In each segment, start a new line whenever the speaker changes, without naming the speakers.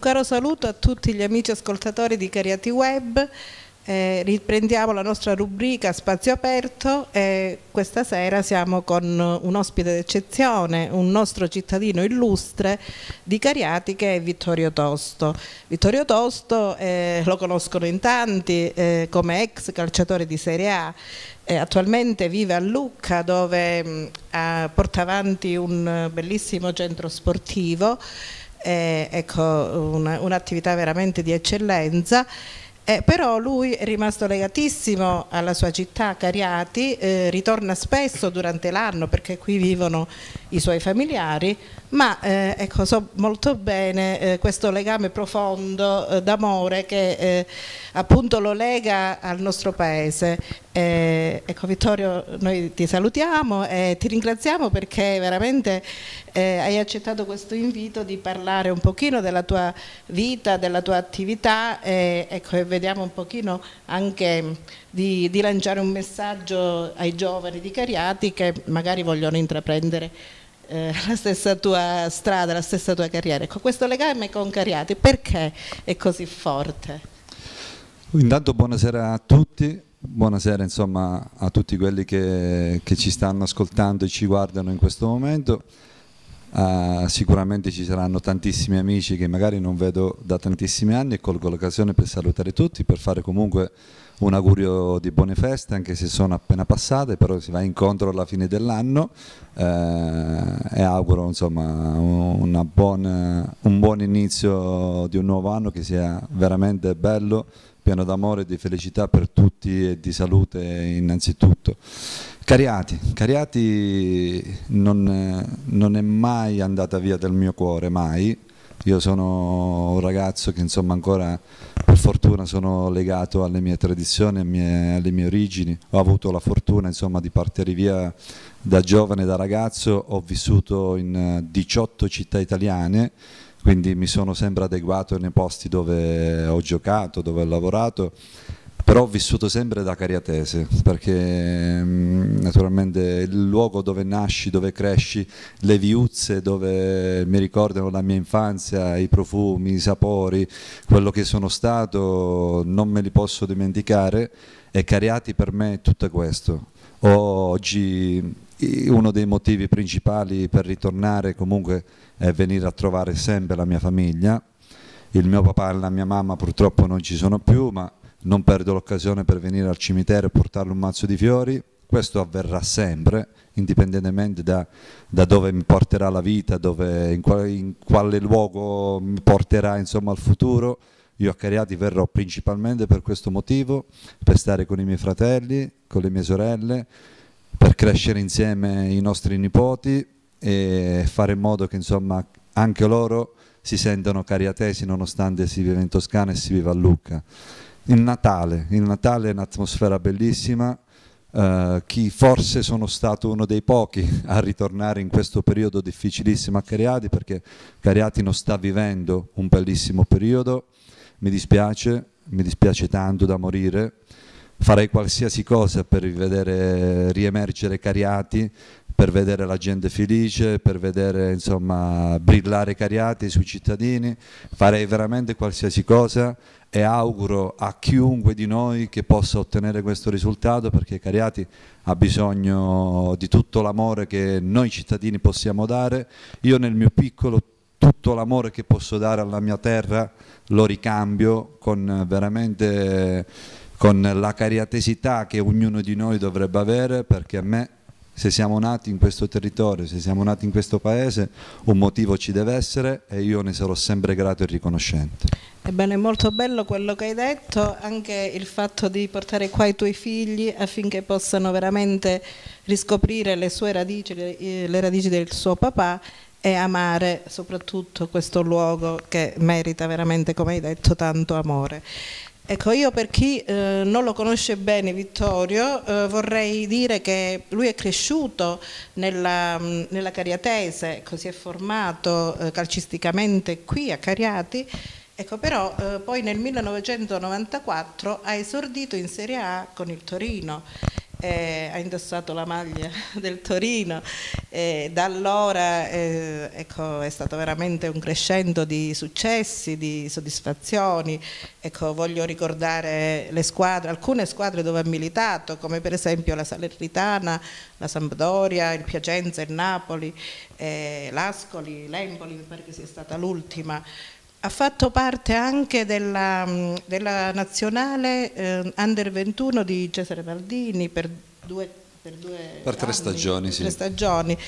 Un caro saluto a tutti gli amici ascoltatori di Cariati Web. Eh, riprendiamo la nostra rubrica Spazio Aperto e questa sera siamo con un ospite d'eccezione, un nostro cittadino illustre di Cariati che è Vittorio Tosto. Vittorio Tosto eh, lo conoscono in tanti eh, come ex calciatore di Serie A, attualmente vive a Lucca dove mm, porta avanti un bellissimo centro sportivo eh, ecco, un'attività veramente di eccellenza eh, però lui è rimasto legatissimo alla sua città, Cariati, eh, ritorna spesso durante l'anno perché qui vivono i suoi familiari, ma eh, ecco, so molto bene eh, questo legame profondo eh, d'amore che eh, appunto lo lega al nostro paese. ecco Vittorio, noi ti salutiamo e ti ringraziamo perché veramente hai accettato questo invito di parlare un pochino della tua vita, della tua attività e ecco, è vediamo un pochino anche mm, di, di lanciare un messaggio ai giovani di Cariati che magari vogliono intraprendere eh, la stessa tua strada, la stessa tua carriera. Ecco, questo legame con Cariati perché è così forte?
Intanto buonasera a tutti, buonasera insomma a tutti quelli che, che ci stanno ascoltando e ci guardano in questo momento. Uh, sicuramente ci saranno tantissimi amici che magari non vedo da tantissimi anni e colgo l'occasione per salutare tutti, per fare comunque un augurio di buone feste, anche se sono appena passate, però si va incontro alla fine dell'anno uh, e auguro insomma, buona, un buon inizio di un nuovo anno che sia veramente bello, pieno d'amore, di felicità per tutti e di salute innanzitutto. Cariati, Cariati non, non è mai andata via dal mio cuore, mai. Io sono un ragazzo che insomma ancora per fortuna sono legato alle mie tradizioni, alle mie, origini, ho avuto la fortuna insomma di partire via da giovane, da ragazzo, ho vissuto in 18 città italiane quindi mi sono sempre adeguato nei posti dove ho giocato, dove ho lavorato, però ho vissuto sempre da cariatese, perché mm, naturalmente il luogo dove nasci, dove cresci, le viuzze dove mi ricordano la mia infanzia, i profumi, i sapori, quello che sono stato, non me li posso dimenticare e Cariati per me è tutto questo. Oggi uno dei motivi principali per ritornare comunque è venire a trovare sempre la mia famiglia. Il mio papà e la mia mamma purtroppo non ci sono più, ma non perdo l'occasione per venire al cimitero e portarle un mazzo di fiori. Questo avverrà sempre, indipendentemente da, da dove mi porterà la vita, dove, in, quale, in, quale, luogo mi porterà insomma, al futuro. Io a Cariati verrò principalmente per questo motivo, per stare con i miei fratelli, con le mie sorelle, per crescere insieme i nostri nipoti e fare in modo che insomma, anche loro si sentano cariatesi nonostante si viva in Toscana e si viva a Lucca. Il Natale, il Natale è un'atmosfera bellissima, Uh, chi forse sono stato uno dei pochi a ritornare in questo periodo difficilissimo a Cariati perché Cariati non sta vivendo un bellissimo periodo, mi dispiace, mi dispiace tanto da morire, farei qualsiasi cosa per vedere riemergere Cariati, per vedere la gente felice, per vedere insomma brillare Cariati sui cittadini, farei veramente qualsiasi cosa e auguro a chiunque di noi che possa ottenere questo risultato perché Cariati ha bisogno di tutto l'amore che noi cittadini possiamo dare, io nel mio piccolo tutto l'amore che posso dare alla mia terra lo ricambio con veramente con la cariatesità che ognuno di noi dovrebbe avere perché a me se siamo nati in questo territorio, se siamo nati in questo paese, un motivo ci deve essere e io ne sarò sempre grato e riconoscente.
Ebbene, è molto bello quello che hai detto, anche il fatto di portare qua i tuoi figli affinché possano veramente riscoprire le sue radici, le eh, radici del suo papà e amare soprattutto questo luogo che merita veramente, come hai detto, tanto amore. Ecco, io per chi eh, non lo conosce bene Vittorio eh, vorrei dire che lui è cresciuto nella, mm, nella Cariatese, ecco, si è formato eh, calcisticamente qui a Cariati, ecco, però eh, poi nel 1994 ha esordito in Serie A con il Torino eh, ha indossato la maglia del Torino e da allora eh, ecco, è stato veramente un crescendo di successi, di soddisfazioni. Ecco, voglio ricordare squadre, alcune squadre dove ha militato, come per esempio la Salernitana, la Sampdoria, il Piacenza, il Napoli, eh, l'Ascoli, l'Empoli, mi pare che sia stata l'ultima ha fatto parte anche della, mm, della nazionale eh, Under 21 di Cesare Baldini per due, per
due per tre anni, stagioni. Tre
stagioni.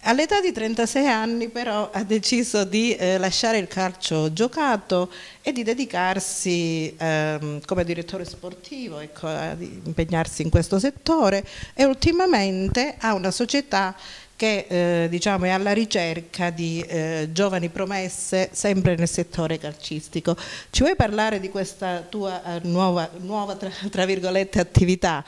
All'età di 36 anni però ha deciso di eh, lasciare il calcio giocato e di dedicarsi ehm, come direttore sportivo, ecco, ad impegnarsi in questo settore e ultimamente ha una società che eh, diciamo, è alla ricerca di eh, giovani promesse sempre nel settore calcistico. Ci vuoi parlare di questa tua eh, nuova, nuova tra, tra virgolette, attività?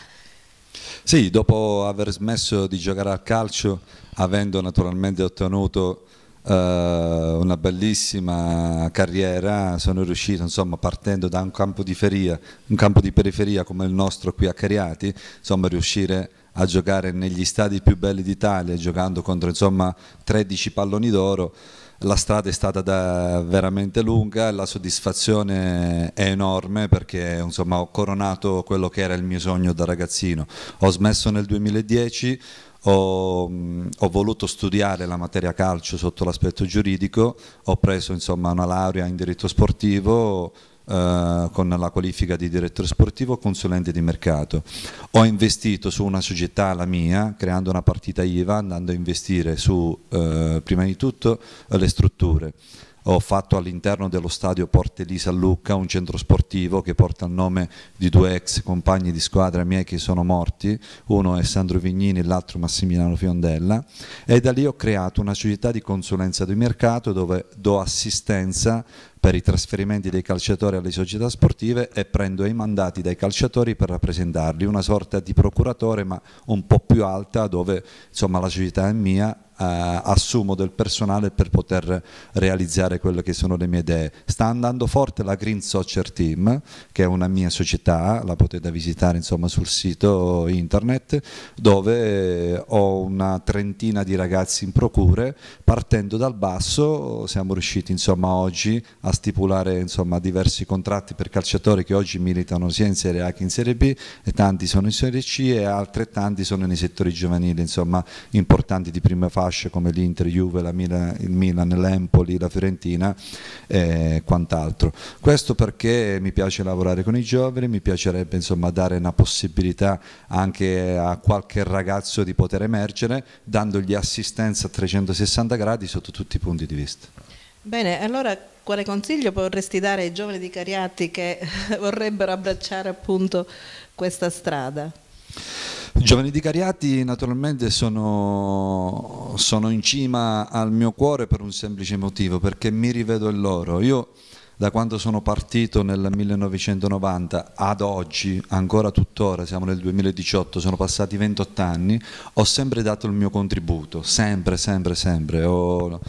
Sì, dopo aver smesso di giocare a calcio, avendo naturalmente ottenuto eh, una bellissima carriera, sono riuscito, insomma, partendo da un campo di, feria, un campo di periferia come il nostro qui a Cariati, insomma, riuscire a giocare negli stadi più belli d'Italia, giocando contro insomma 13 palloni d'oro. La strada è stata veramente lunga, la soddisfazione è enorme perché insomma, ho coronato quello che era il mio sogno da ragazzino. Ho smesso nel 2010, ho, ho, voluto studiare la materia calcio sotto l'aspetto giuridico, ho preso insomma, una laurea in diritto sportivo, eh, con la qualifica di direttore sportivo consulente di mercato. Ho investito su una società, la mia, creando una partita IVA, andando a investire su, eh, prima di tutto, le strutture ho fatto all'interno dello stadio Porte Elisa a Lucca un centro sportivo che porta il nome di due ex compagni di squadra miei che sono morti, uno è Sandro Vignini e l'altro Massimiliano Fiondella e da lì ho creato una società di consulenza di mercato dove do assistenza per i trasferimenti dei calciatori alle società sportive e prendo i mandati dai calciatori per rappresentarli, una sorta di procuratore ma un po' più alta dove insomma, la società è mia eh, assumo del personale per poter realizzare quelle che sono le mie idee. Sta andando forte la Green Soccer Team, che è una mia società, la potete visitare insomma, sul sito internet, dove ho una trentina di ragazzi in procure, partendo dal basso siamo riusciti insomma, oggi a stipulare insomma, diversi contratti per calciatori che oggi militano sia in Serie A che in Serie B e tanti sono in Serie C e altrettanti sono nei settori giovanili, insomma importanti di prima fase flash come l'Inter, Juve, la Milan, il Milan, l'Empoli, la Fiorentina e quant'altro. Questo perché mi piace lavorare con i giovani, mi piacerebbe insomma, dare una possibilità anche a qualche ragazzo di poter emergere dandogli assistenza a 360 gradi sotto tutti i punti di vista.
Bene, allora quale consiglio vorresti dare ai giovani di Cariati che vorrebbero abbracciare appunto questa strada?
Giovani di Cariati naturalmente sono, sono, in cima al mio cuore per un semplice motivo, perché mi rivedo in loro. Io da quando sono partito nel 1990 ad oggi, ancora tuttora, siamo nel 2018, sono passati 28 anni, ho sempre dato il mio contributo, sempre, sempre, sempre. Ho,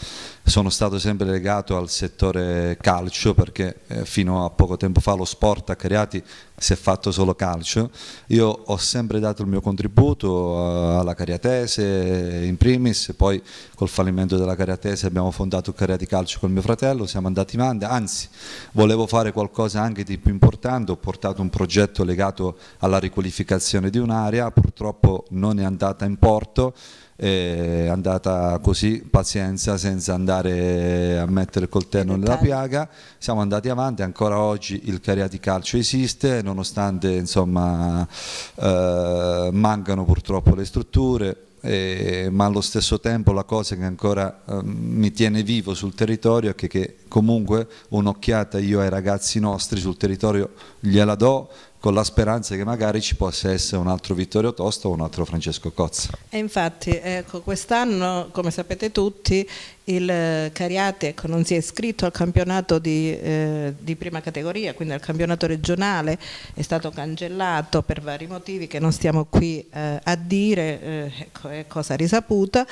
sono stato sempre legato al settore calcio perché eh, fino a poco tempo fa lo sport a Cariati si è fatto solo calcio. Io ho sempre dato il mio contributo eh, alla Cariatese in primis, poi col fallimento della Cariatese abbiamo fondato Cariati Calcio con mio fratello, siamo andati in Ande, anzi volevo fare qualcosa anche di più importante, ho portato un progetto legato alla riqualificazione di un'area, purtroppo non è andata in porto, è andata così, pazienza, senza andare a mettere il coltello nella piaga, siamo andati avanti, ancora oggi il Cariati Calcio esiste, nonostante insomma, eh, mancano purtroppo le strutture, eh, ma allo stesso tempo la cosa che ancora eh, mi tiene vivo sul territorio è che, che comunque un'occhiata io ai ragazzi nostri sul territorio gliela do con la speranza che magari ci possa essere un altro Vittorio Tosto o un altro Francesco Cozza.
E infatti, ecco, quest'anno, come sapete tutti, il eh, Cariate ecco, non si è iscritto al campionato di, eh, di, prima categoria, quindi al campionato regionale, è stato cancellato per vari motivi che non stiamo qui eh, a dire, eh, ecco, è cosa risaputa.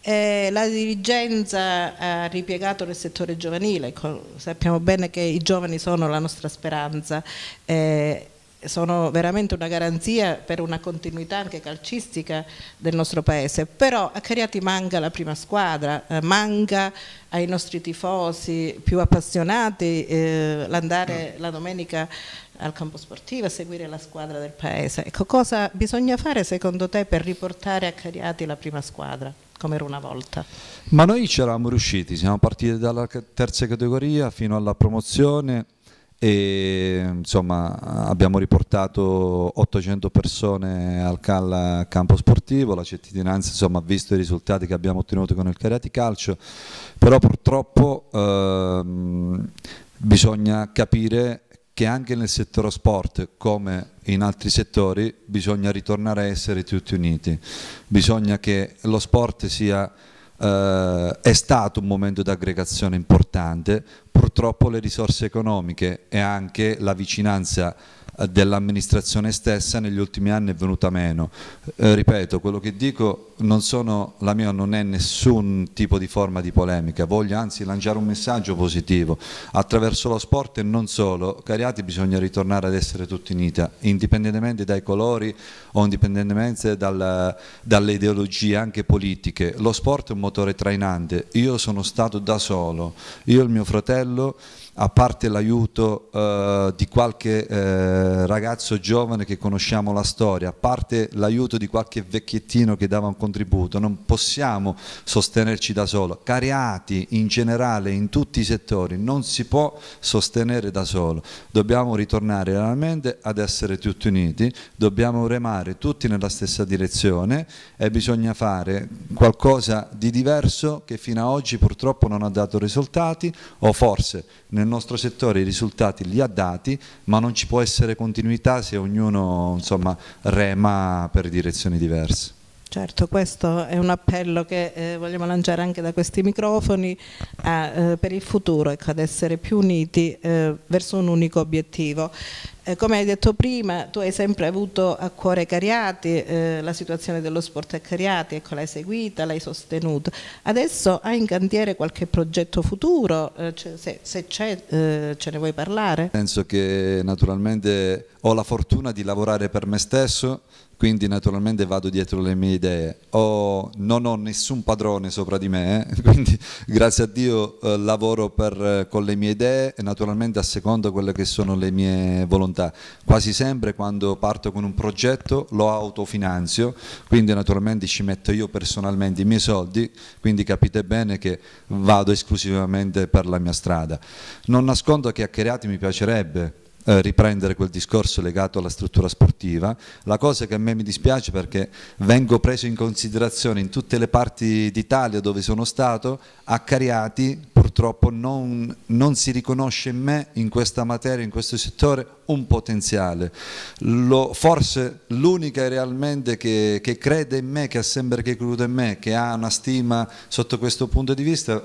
Eh, la dirigenza ha ripiegato nel settore giovanile, ecco, sappiamo bene che i giovani sono la nostra speranza. Eh, sono veramente una garanzia per una continuità anche calcistica del nostro paese, però a Cariati manca la prima squadra, eh, manca ai nostri tifosi più appassionati eh, l'andare la domenica al campo sportivo a seguire la squadra del paese. Ecco, cosa bisogna fare secondo te per riportare a Cariati la prima squadra? come era una volta.
Ma noi ci eravamo riusciti, siamo partiti dalla terza categoria fino alla promozione, e insomma abbiamo riportato 800 persone al Calla campo sportivo, la cittadinanza insomma, ha visto i risultati che abbiamo ottenuto con il Cariati Calcio, però purtroppo ehm, bisogna capire che anche nel settore sport, come in altri settori, bisogna ritornare a essere tutti uniti, bisogna che lo sport sia eh, è stato un momento di aggregazione importante, purtroppo le risorse economiche e anche la vicinanza eh, dell'amministrazione stessa negli ultimi anni è venuta meno. Eh, ripeto, quello che dico non sono, la mia non è nessun tipo di forma di polemica, voglio anzi lanciare un messaggio positivo. Attraverso lo sport e non solo, cariati bisogna ritornare ad essere tutti uniti, indipendentemente dai colori o indipendentemente dal, dalle ideologie anche politiche. Lo sport è un motore trainante, io sono stato da solo, io e il mio fratello a parte l'aiuto eh, di qualche eh, ragazzo giovane che conosciamo la storia, a parte l'aiuto di qualche vecchiettino che dava un contributo, non possiamo sostenerci da solo. Cariati in generale, in tutti i settori, non si può sostenere da solo. Dobbiamo ritornare realmente ad essere tutti uniti, dobbiamo remare tutti nella stessa direzione e bisogna fare qualcosa di diverso che fino ad oggi purtroppo non ha dato risultati o forse nel nostro settore i risultati li ha dati, ma non ci può essere continuità se ognuno insomma, rema per direzioni diverse.
Certo, questo è un appello che eh, vogliamo lanciare anche da questi microfoni a, eh, per il futuro, ecco, ad essere più uniti eh, verso un unico obiettivo. Eh, come hai detto prima, tu hai sempre avuto a cuore Cariati, eh, la situazione dello sport a Cariati, ecco, l'hai seguita, l'hai sostenuta. Adesso hai in cantiere qualche progetto futuro? Eh, cioè, se, se c'è, ce ne vuoi parlare?
Penso che naturalmente ho la fortuna di lavorare per me stesso, quindi naturalmente vado dietro le mie idee. Ho, non ho nessun padrone sopra di me, eh? quindi grazie a Dio eh, lavoro per, eh, con le mie idee e naturalmente a seconda quelle che sono le mie volontà. Quasi sempre quando parto con un progetto lo autofinanzio, quindi naturalmente ci metto io personalmente i miei soldi, quindi capite bene che vado esclusivamente per la mia strada. Non nascondo che a Creati mi piacerebbe eh, riprendere quel discorso legato alla struttura sportiva. La cosa che a me mi dispiace perché vengo preso in considerazione in tutte le parti d'Italia dove sono stato, a Cariati purtroppo non, non si riconosce in me, in questa materia, in questo settore, un potenziale. Lo, forse l'unica realmente che, che crede in me, che ha sempre creduto in me, che ha una stima sotto questo punto di vista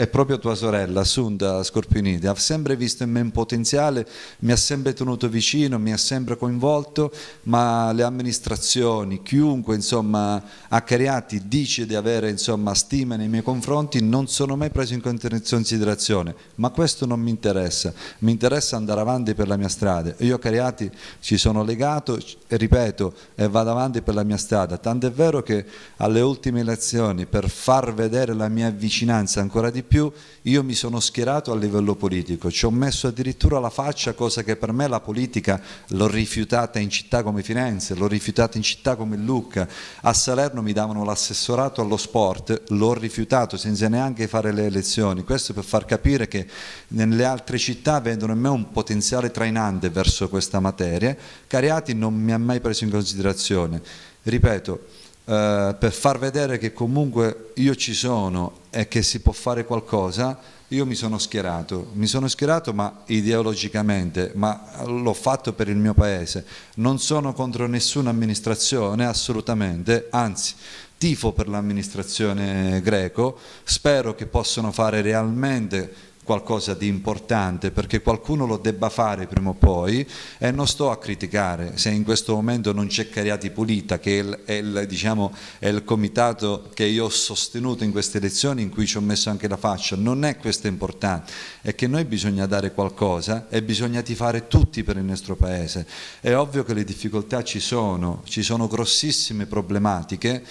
e proprio tua sorella Sunda Scorpionide ha sempre visto in me un potenziale, mi ha sempre tenuto vicino, mi ha sempre coinvolto, ma le amministrazioni, chiunque insomma a Cariati dice di avere insomma, stima nei miei confronti, non sono mai preso in considerazione, ma questo non mi interessa, mi interessa andare avanti per la mia strada. Io a Cariati ci sono legato, ripeto, e vado avanti per la mia strada, tant'è vero che alle ultime elezioni per far vedere la mia vicinanza ancora di più più io mi sono schierato a livello politico, ci ho messo addirittura la faccia, cosa che per me la politica l'ho rifiutata in città come Firenze, l'ho rifiutata in città come Lucca, a Salerno mi davano l'assessorato allo sport, l'ho rifiutato senza neanche fare le elezioni, questo per far capire che nelle altre città vedono in me un potenziale trainante verso questa materia, Cariati non mi ha mai preso in considerazione, ripeto, eh, per far vedere che comunque io ci sono e che si può fare qualcosa, io mi sono schierato, mi sono schierato ma ideologicamente, ma l'ho fatto per il mio paese, non sono contro nessuna amministrazione assolutamente, anzi tifo per l'amministrazione greco, spero che possano fare realmente qualcosa di importante perché qualcuno lo debba fare prima o poi e non sto a criticare se in questo momento non c'è Cariati Pulita che è il, è, il, diciamo, è il, comitato che io ho sostenuto in queste elezioni in cui ci ho messo anche la faccia non è questo importante è che noi bisogna dare qualcosa e bisogna tifare tutti per il nostro paese è ovvio che le difficoltà ci sono ci sono grossissime problematiche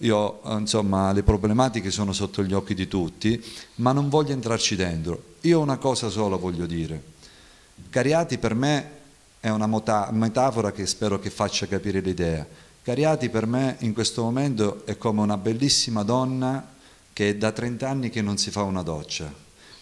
io, insomma, le problematiche sono sotto gli occhi di tutti, ma non voglio entrarci dentro. Io una cosa sola voglio dire. Cariati per me è una metafora che spero che faccia capire l'idea. Cariati per me in questo momento è come una bellissima donna che è da 30 anni che non si fa una doccia.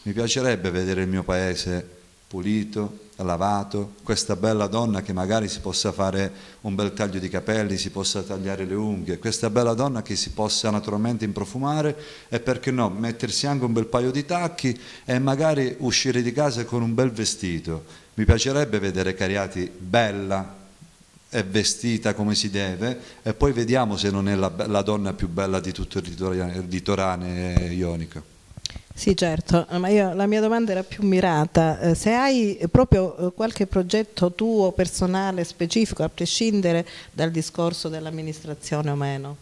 Mi piacerebbe vedere il mio paese pulito, lavato, questa bella donna che magari si possa fare un bel taglio di capelli, si possa tagliare le unghie, questa bella donna che si possa naturalmente improfumare e perché no, mettersi anche un bel paio di tacchi e magari uscire di casa con un bel vestito. Mi piacerebbe vedere Cariati bella, e vestita come si deve e poi vediamo se non è la, la donna più bella di tutto il litorane, litorane eh, ionico.
Sì, certo, ma io, la mia domanda era più mirata. Eh, se hai proprio eh, qualche progetto tuo personale specifico, a prescindere dal discorso dell'amministrazione o meno.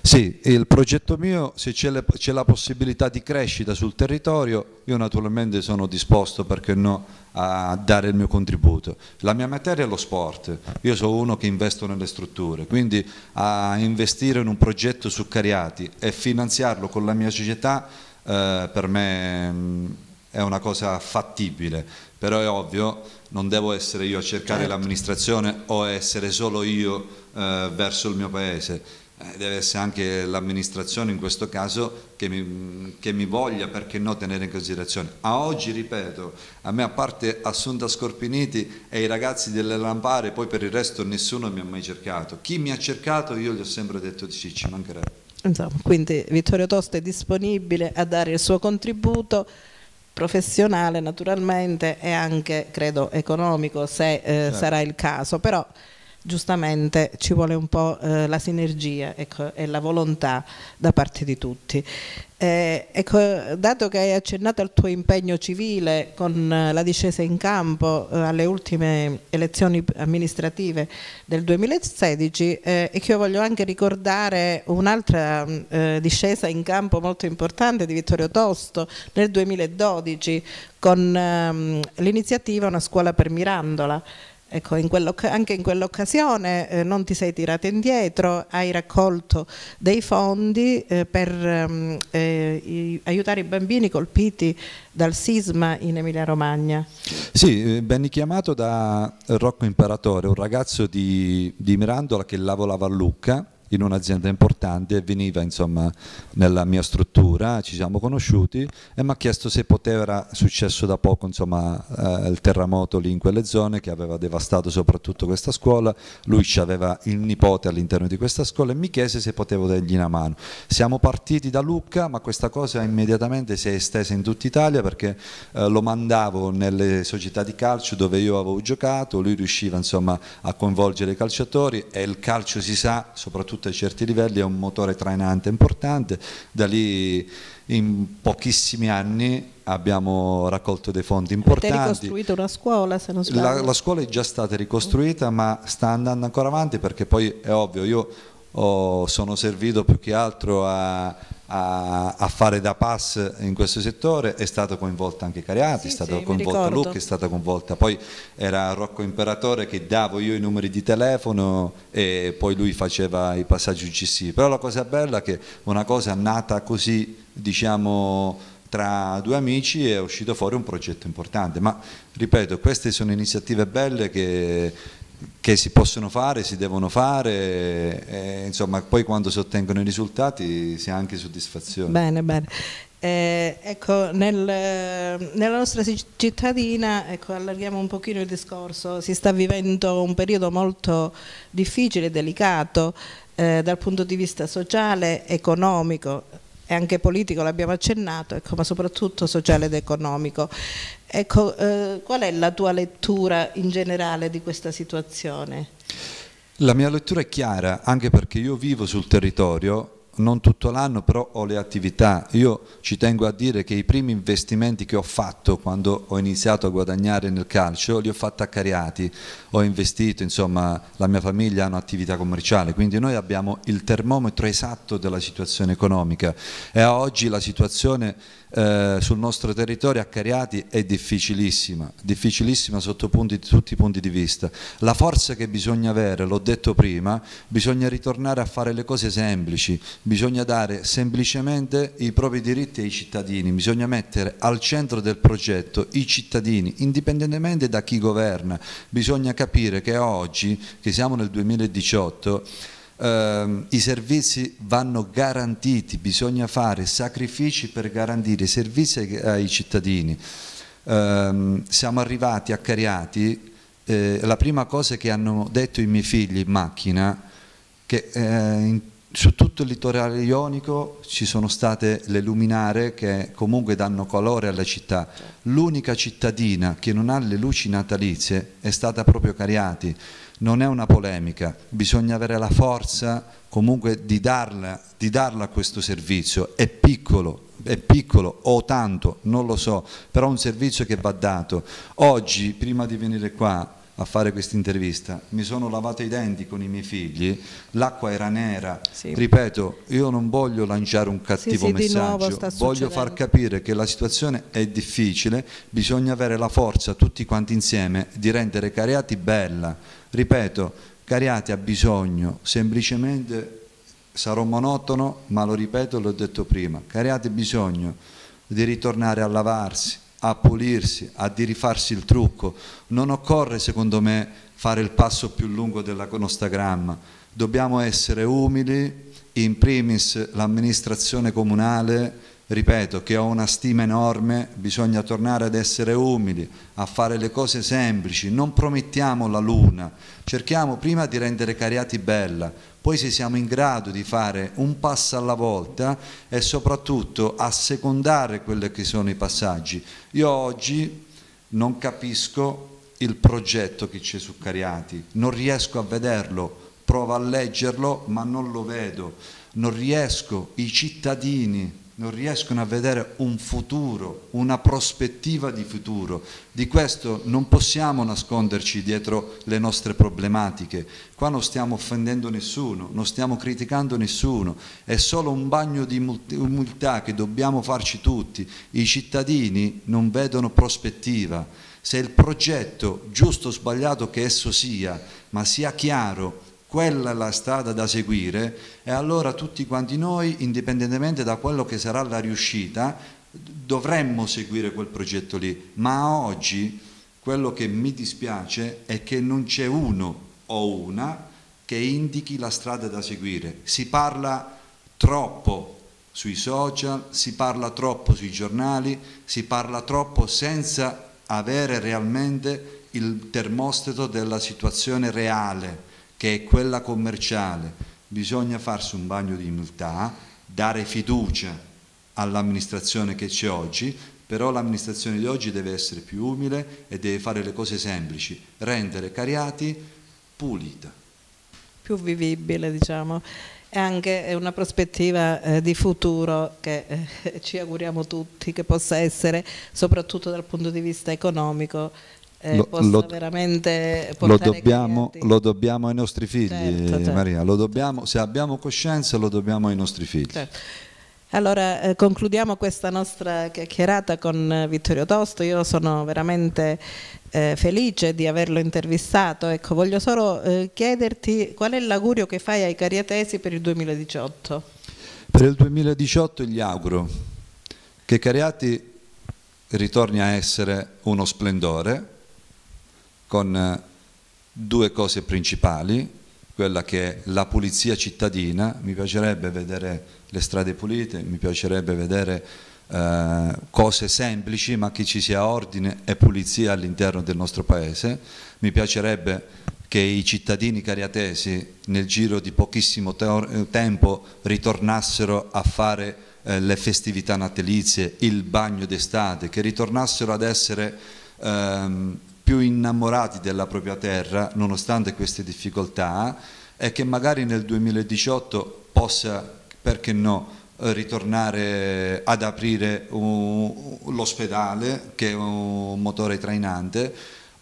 Sì, il progetto mio, se c'è la possibilità di crescita sul territorio, io naturalmente sono disposto, perché no, a dare il mio contributo. La mia materia è lo sport, io sono uno che investo nelle strutture, quindi a investire in un progetto su Cariati e finanziarlo con la mia società eh, per me mh, mm, è una cosa fattibile, però è ovvio, non devo essere io a cercare certo. l'amministrazione o essere solo io eh, verso il mio paese. Eh, deve essere anche l'amministrazione in questo caso che mi, che mi, voglia, perché no, tenere in considerazione. A oggi, ripeto, a me a parte Assunta Scorpiniti e i ragazzi delle lampare, poi per il resto nessuno mi ha mai cercato. Chi mi ha cercato io gli ho sempre detto di sì, ci mancherebbe. Insomma,
quindi Vittorio Tosto è disponibile a dare il suo contributo professionale naturalmente e anche credo economico se eh, certo. sarà il caso, però giustamente ci vuole un po' eh, la sinergia ecco, e la volontà da parte di tutti. Eh, ecco, dato che hai accennato al tuo impegno civile con eh, la discesa in campo eh, alle ultime elezioni amministrative del 2016 eh, e che io voglio anche ricordare un'altra eh, discesa in campo molto importante di Vittorio Tosto nel 2012 con ehm, l'iniziativa Una scuola per Mirandola Ecco, in anche in quell'occasione eh, non ti sei tirato indietro, hai raccolto dei fondi eh, per ehm, eh, i, aiutare i bambini colpiti dal sisma in Emilia Romagna.
Sì, ben eh, chiamato da Rocco Imparatore, un ragazzo di, di Mirandola che lavorava a Lucca in un'azienda importante e veniva insomma, nella mia struttura, ci siamo conosciuti e mi ha chiesto se poteva, era successo da poco insomma, eh, il terremoto lì in quelle zone che aveva devastato soprattutto questa scuola, lui aveva il nipote all'interno di questa scuola e mi chiese se potevo dargli una mano. Siamo partiti da Lucca ma questa cosa immediatamente si è estesa in tutta Italia perché eh, lo mandavo nelle società di calcio dove io avevo giocato, lui riusciva insomma, a coinvolgere i calciatori e il calcio si sa soprattutto soprattutto a certi livelli è un motore trainante importante, da lì in pochissimi anni abbiamo raccolto dei fondi importanti. Avete ricostruito
una scuola se non sbaglio? La, la
scuola è già stata ricostruita ma sta andando ancora avanti perché poi è ovvio, io oh, sono servito più che altro a a, a, fare da pass in questo settore, è stato coinvolta anche Cariati, sì, è stata sì, coinvolta Luc, è stata coinvolta, poi era Rocco Imperatore che davo io i numeri di telefono e poi lui faceva i passaggi UGC, però la cosa bella è che una cosa nata così, diciamo, tra due amici è uscito fuori un progetto importante, ma ripeto, queste sono iniziative belle che che si possono fare, si devono fare, e, insomma poi quando si ottengono i risultati si ha anche soddisfazione. Bene,
bene. Eh, ecco, nel, nella nostra cittadina, ecco, allarghiamo un pochino il discorso, si sta vivendo un periodo molto difficile e delicato eh, dal punto di vista sociale, economico, e anche politico, l'abbiamo accennato, ecco, ma soprattutto sociale ed economico. Ecco, eh, qual è la tua lettura in generale di questa situazione?
La mia lettura è chiara, anche perché io vivo sul territorio, non tutto l'anno, però ho le attività. Io ci tengo a dire che i primi investimenti che ho fatto quando ho iniziato a guadagnare nel calcio li ho fatti a Cariati. Ho investito, insomma, la mia famiglia ha un'attività commerciale, quindi noi abbiamo il termometro esatto della situazione economica e a oggi la situazione eh, sul nostro territorio a Cariati è difficilissima, difficilissima sotto punti, tutti i punti di vista. La forza che bisogna avere, l'ho detto prima, bisogna ritornare a fare le cose semplici, bisogna dare semplicemente i propri diritti ai cittadini, bisogna mettere al centro del progetto i cittadini, indipendentemente da chi governa, bisogna capire che oggi, che siamo nel 2018, eh, i servizi vanno garantiti, bisogna fare sacrifici per garantire i servizi ai cittadini. Eh, siamo arrivati a Cariati, eh, la prima cosa che hanno detto i miei figli in macchina, che eh, in su tutto il litorale ionico ci sono state le luminare che comunque danno colore alla città. L'unica cittadina che non ha le luci natalizie è stata proprio Cariati non è una polemica, bisogna avere la forza comunque di darla, di darla a questo servizio, è piccolo, è piccolo o tanto, non lo so, però è un servizio che va dato. Oggi, prima di venire qua, a fare questa intervista, mi sono lavato i denti con i miei figli, l'acqua era nera, sì. ripeto, io non voglio lanciare un cattivo sì, sì, messaggio, voglio far capire che la situazione è difficile, bisogna avere la forza tutti quanti insieme di rendere Cariati bella, ripeto, Cariati ha bisogno semplicemente, sarò monotono, ma lo ripeto, l'ho detto prima, Cariati ha bisogno di ritornare a lavarsi, a pulirsi, a rifarsi il trucco. Non occorre, secondo me, fare il passo più lungo della nostagramma. Dobbiamo essere umili, in primis l'amministrazione comunale ripeto, che ho una stima enorme, bisogna tornare ad essere umili, a fare le cose semplici, non promettiamo la luna, cerchiamo prima di rendere Cariati bella, poi se siamo in grado di fare un passo alla volta e soprattutto assecondare quelli che sono i passaggi. Io oggi non capisco il progetto che c'è su Cariati, non riesco a vederlo, provo a leggerlo ma non lo vedo, non riesco, i cittadini non riescono a vedere un futuro, una prospettiva di futuro. Di questo non possiamo nasconderci dietro le nostre problematiche. Qua non stiamo offendendo nessuno, non stiamo criticando nessuno, è solo un bagno di umiltà che dobbiamo farci tutti. I cittadini non vedono prospettiva. Se il progetto, giusto o sbagliato che esso sia, ma sia chiaro, quella è la strada da seguire e allora tutti quanti noi, indipendentemente da quello che sarà la riuscita, dovremmo seguire quel progetto lì. Ma oggi quello che mi dispiace è che non c'è uno o una che indichi la strada da seguire. Si parla troppo sui social, si parla troppo sui giornali, si parla troppo senza avere realmente il termostato della situazione reale che è quella commerciale. Bisogna farsi un bagno di umiltà, dare fiducia all'amministrazione che c'è oggi, però l'amministrazione di oggi deve essere più umile e deve fare le cose semplici, rendere Cariati pulita.
Più vivibile, diciamo. E anche una prospettiva eh, di futuro che eh, ci auguriamo tutti che possa essere, soprattutto dal punto di vista economico, eh, lo, possa lo, veramente portare lo
dobbiamo, lo dobbiamo ai nostri figli certo, certo. Maria, dobbiamo, se abbiamo coscienza lo dobbiamo ai nostri figli.
Certo. Allora eh, concludiamo questa nostra chiacchierata con eh, Vittorio Tosto, io sono veramente eh, felice di averlo intervistato, ecco, voglio solo eh, chiederti qual è l'augurio che fai ai cariatesi per il
2018? Per il 2018 gli auguro che Cariati ritorni a essere uno splendore, con eh, due cose principali, quella che è la pulizia cittadina, mi piacerebbe vedere le strade pulite, mi piacerebbe vedere eh, cose semplici ma che ci sia ordine e pulizia all'interno del nostro paese, mi piacerebbe che i cittadini cariatesi nel giro di pochissimo tempo ritornassero a fare eh, le festività natalizie, il bagno d'estate, che ritornassero ad essere ehm, più innamorati della propria terra, nonostante queste difficoltà, e che magari nel 2018 possa, perché no, eh, ritornare ad aprire l'ospedale, che è un motore trainante,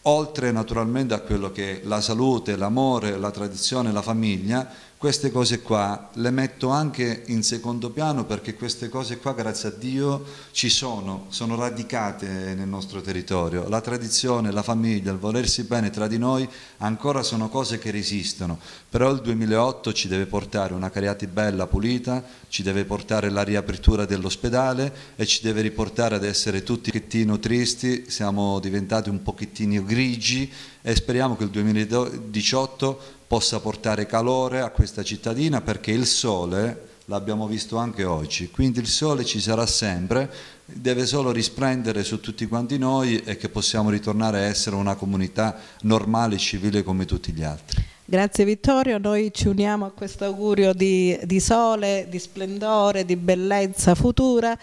oltre naturalmente a quello che è la salute, l'amore, la tradizione, la famiglia, queste cose qua le metto anche in secondo piano perché queste cose qua, grazie a Dio, ci sono, sono radicate nel nostro territorio. La tradizione, la famiglia, il volersi bene tra di noi ancora sono cose che resistono, però il 2008 ci deve portare una Cariati bella, pulita, ci deve portare la riapertura dell'ospedale e ci deve riportare ad essere tutti un pochettino tristi, siamo diventati un pochettino grigi e speriamo che il 2018 possa portare calore a questa cittadina perché il sole l'abbiamo visto anche oggi, quindi il sole ci sarà sempre, deve solo risplendere su tutti quanti noi e che possiamo ritornare a essere una comunità normale e civile come tutti gli altri.
Grazie Vittorio, noi ci uniamo a questo augurio di, di sole, di splendore, di bellezza futura.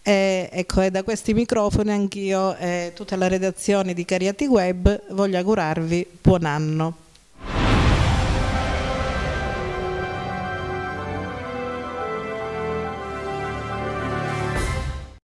E, ecco, e da questi microfoni anch'io e tutta la redazione di Cariati Web voglio augurarvi buon anno.